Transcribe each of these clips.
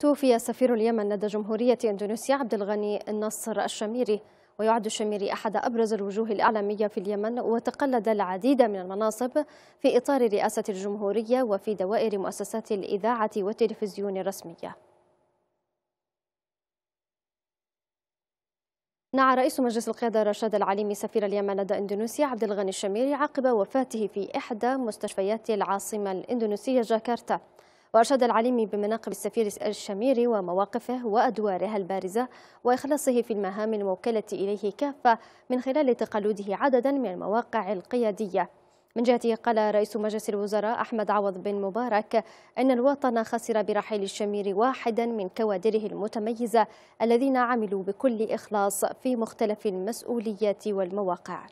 توفي سفير اليمن لدى جمهورية اندونيسيا عبد الغني النصر الشميري ويعد الشميري أحد أبرز الوجوه الإعلامية في اليمن وتقلد العديد من المناصب في إطار رئاسة الجمهورية وفي دوائر مؤسسات الإذاعة والتلفزيون الرسمية نعى رئيس مجلس القيادة رشاد العليمي سفير اليمن لدى إندونيسيا عبد الغني الشميري عقب وفاته في إحدى مستشفيات العاصمة الإندونيسية جاكرتا وأرشد العليمي بمناقب السفير الشميري ومواقفه وأدواره البارزة وإخلاصه في المهام الموكلة إليه كافة من خلال تقلده عددا من المواقع القيادية من جهته قال رئيس مجلس الوزراء أحمد عوض بن مبارك أن الوطن خسر برحيل الشمير واحدا من كوادره المتميزة الذين عملوا بكل إخلاص في مختلف المسؤوليات والمواقع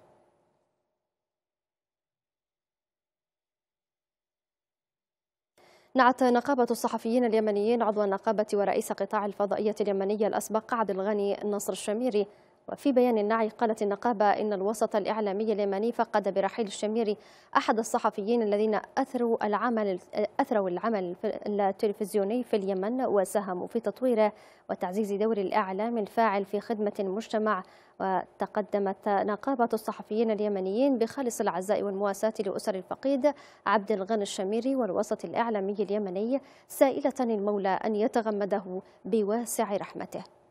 نعت نقابة الصحفيين اليمنيين عضو النقابة ورئيس قطاع الفضائية اليمنية الأسبق عبد الغني نصر الشميري وفي بيان النعي قالت النقابة إن الوسط الإعلامي اليمني فقد برحيل الشميري أحد الصحفيين الذين أثروا العمل أثروا العمل التلفزيوني في اليمن وساهموا في تطويره وتعزيز دور الإعلام الفاعل في خدمة المجتمع وتقدمت نقابة الصحفيين اليمنيين بخالص العزاء والمواساة لأسر الفقيد عبد الغني الشميري والوسط الإعلامي اليمني سائلة المولى أن يتغمده بواسع رحمته